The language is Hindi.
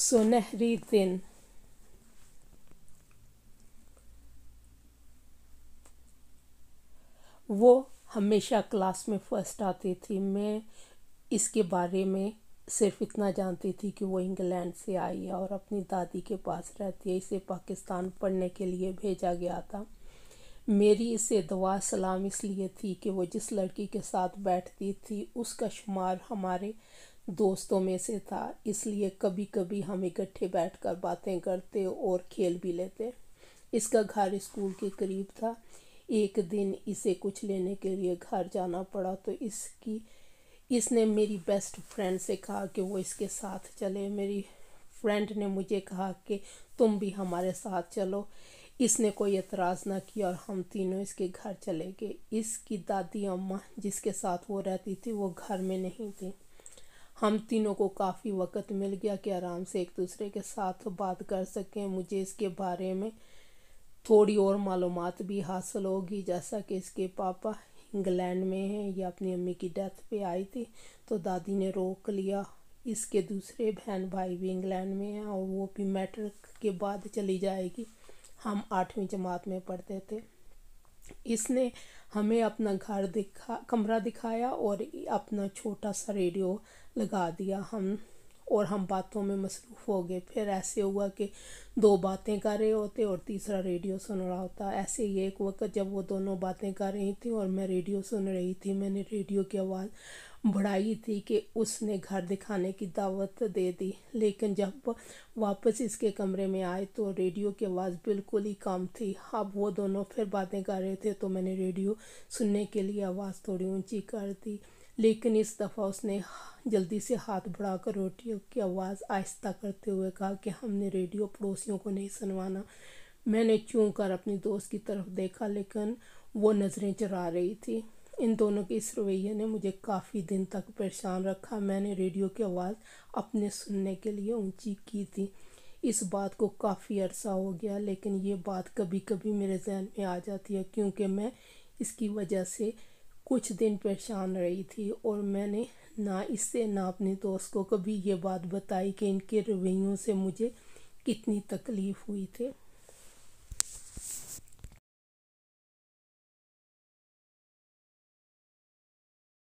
सुनहरी दिन वो हमेशा क्लास में फर्स्ट आती थी मैं इसके बारे में सिर्फ इतना जानती थी कि वो इंग्लैंड से आई है और अपनी दादी के पास रहती है इसे पाकिस्तान पढ़ने के लिए भेजा गया था मेरी इसे दुआ सलाम इसलिए थी कि वो जिस लड़की के साथ बैठती थी उसका शुमार हमारे दोस्तों में से था इसलिए कभी कभी हम इकट्ठे बैठकर बातें करते और खेल भी लेते इसका घर स्कूल के करीब था एक दिन इसे कुछ लेने के लिए घर जाना पड़ा तो इसकी इसने मेरी बेस्ट फ्रेंड से कहा कि वो इसके साथ चले मेरी फ्रेंड ने मुझे कहा कि तुम भी हमारे साथ चलो इसने कोई एतराज़ ना किया और हम तीनों इसके घर चले गए इसकी दादी अम्मा जिसके साथ वो रहती थी वो घर में नहीं थी हम तीनों को काफ़ी वक़्त मिल गया कि आराम से एक दूसरे के साथ बात कर सकें मुझे इसके बारे में थोड़ी और मालूम भी हासिल होगी जैसा कि इसके पापा इंग्लैंड में हैं या अपनी अम्मी की डेथ पे आई थी तो दादी ने रोक लिया इसके दूसरे बहन भाई भी इंग्लैंड में हैं और वो भी मैट्रिक के बाद चली जाएगी हम आठवीं जमात में पढ़ते थे इसने हमें अपना घर दिखा कमरा दिखाया और अपना छोटा सा रेडियो लगा दिया हम और हम बातों में मसरूफ़ हो गए फिर ऐसे हुआ कि दो बातें कर रहे होते और तीसरा रेडियो सुन रहा होता ऐसे ही एक वक्त जब वो दोनों बातें कर रही थी और मैं रेडियो सुन रही थी मैंने रेडियो की आवाज़ बढ़ाई थी कि उसने घर दिखाने की दावत दे दी लेकिन जब वापस इसके कमरे में आए तो रेडियो की आवाज़ बिल्कुल ही कम थी अब वो दोनों फिर बातें कर रहे थे तो मैंने रेडियो सुनने के लिए आवाज़ थोड़ी ऊंची कर दी लेकिन इस दफ़ा उसने जल्दी से हाथ बढ़ाकर रोटी की आवाज़ आहिस्ता करते हुए कहा कि हमने रेडियो पड़ोसियों को नहीं सुनवाना मैंने चूँ कर अपनी दोस्त की तरफ देखा लेकिन वो नज़रें चरा रही थी इन दोनों के इस रवैये ने मुझे काफ़ी दिन तक परेशान रखा मैंने रेडियो की आवाज़ अपने सुनने के लिए ऊंची की थी इस बात को काफ़ी अरसा हो गया लेकिन ये बात कभी कभी मेरे जहन में आ जाती है क्योंकि मैं इसकी वजह से कुछ दिन परेशान रही थी और मैंने ना इससे ना अपने दोस्त को कभी ये बात बताई कि इनके रवैयों से मुझे कितनी तकलीफ़ हुई थी